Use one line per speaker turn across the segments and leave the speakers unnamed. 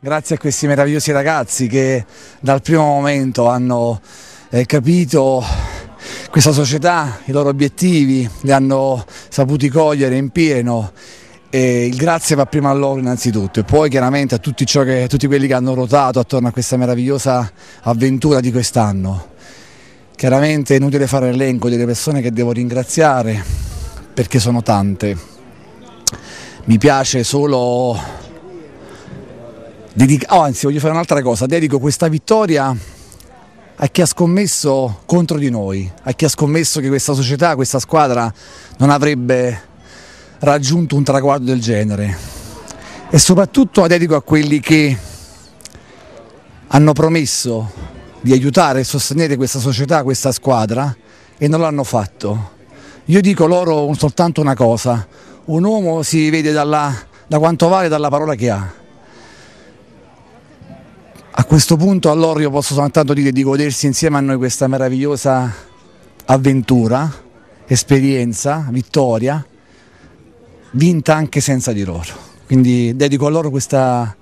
Grazie a questi meravigliosi ragazzi che dal primo momento hanno eh, capito questa società, i loro obiettivi, li hanno saputi cogliere in pieno e il grazie va prima a loro innanzitutto e poi chiaramente a tutti, che, a tutti quelli che hanno ruotato attorno a questa meravigliosa avventura di quest'anno. Chiaramente è inutile fare l'elenco delle persone che devo ringraziare perché sono tante. Mi piace solo Dedica- oh, anzi, voglio fare un'altra cosa, dedico questa vittoria a chi ha scommesso contro di noi, a chi ha scommesso che questa società, questa squadra non avrebbe raggiunto un traguardo del genere. E soprattutto la dedico a quelli che hanno promesso di aiutare e sostenere questa società, questa squadra e non l'hanno fatto. Io dico loro soltanto una cosa, un uomo si vede dalla, da quanto vale dalla parola che ha a questo punto all'Orio posso soltanto dire di godersi insieme a noi questa meravigliosa avventura, esperienza, vittoria, vinta anche senza di loro. Quindi dedico a loro questa,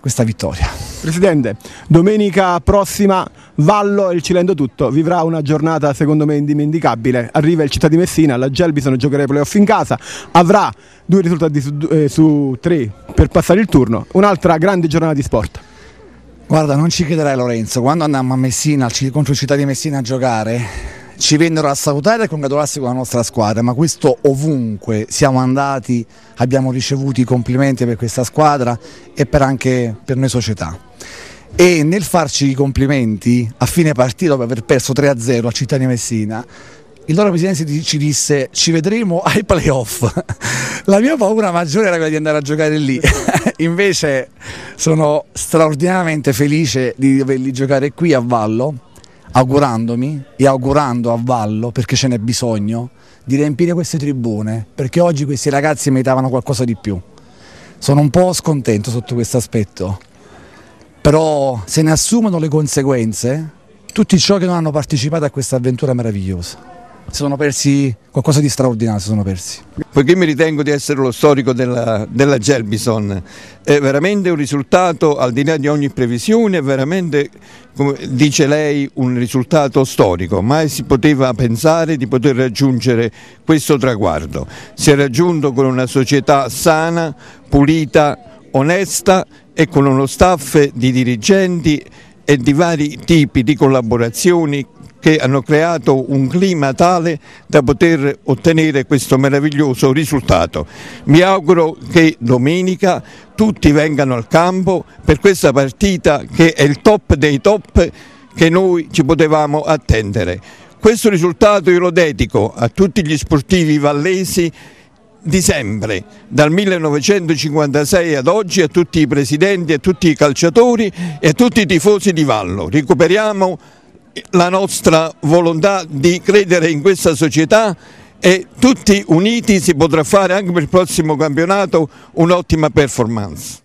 questa vittoria. Presidente, domenica prossima Vallo e il Cilento tutto vivrà una giornata secondo me indimenticabile. Arriva il Città di Messina, la Gelbison giocherà i playoff in casa, avrà due risultati su, eh, su tre per passare il turno. Un'altra grande
giornata di sport. Guarda, non ci chiederai Lorenzo, quando andammo a Messina, contro Città di Messina a giocare, ci vennero a salutare e congratularsi con la nostra squadra, ma questo ovunque siamo andati, abbiamo ricevuto i complimenti per questa squadra e per anche per noi società. E nel farci i complimenti a fine partita dopo aver perso 3-0 a Città di Messina, il loro presidente ci disse ci vedremo ai playoff. La mia paura maggiore era quella di andare a giocare lì, invece sono straordinariamente felice di doverli giocare qui a Vallo, augurandomi e augurando a Vallo, perché ce n'è bisogno, di riempire queste tribune, perché oggi questi ragazzi meritavano qualcosa di più. Sono un po' scontento sotto questo aspetto, però se ne assumono le conseguenze tutti ciò che non hanno partecipato a questa avventura meravigliosa si sono persi qualcosa di straordinario, si sono persi.
Poiché mi ritengo di essere lo storico della, della Gelbison, è veramente un risultato al di là di ogni previsione, è veramente, come dice lei, un risultato storico. Mai si poteva pensare di poter raggiungere questo traguardo. Si è raggiunto con una società sana, pulita, onesta e con uno staff di dirigenti e di vari tipi di collaborazioni che hanno creato un clima tale da poter ottenere questo meraviglioso risultato. Mi auguro che domenica tutti vengano al campo per questa partita che è il top dei top che noi ci potevamo attendere. Questo risultato io lo dedico a tutti gli sportivi vallesi di sempre, dal 1956 ad oggi, a tutti i presidenti, a tutti i calciatori e a tutti i tifosi di Vallo. Recuperiamo la nostra volontà di credere in questa società e tutti uniti si potrà fare anche per il prossimo campionato un'ottima performance.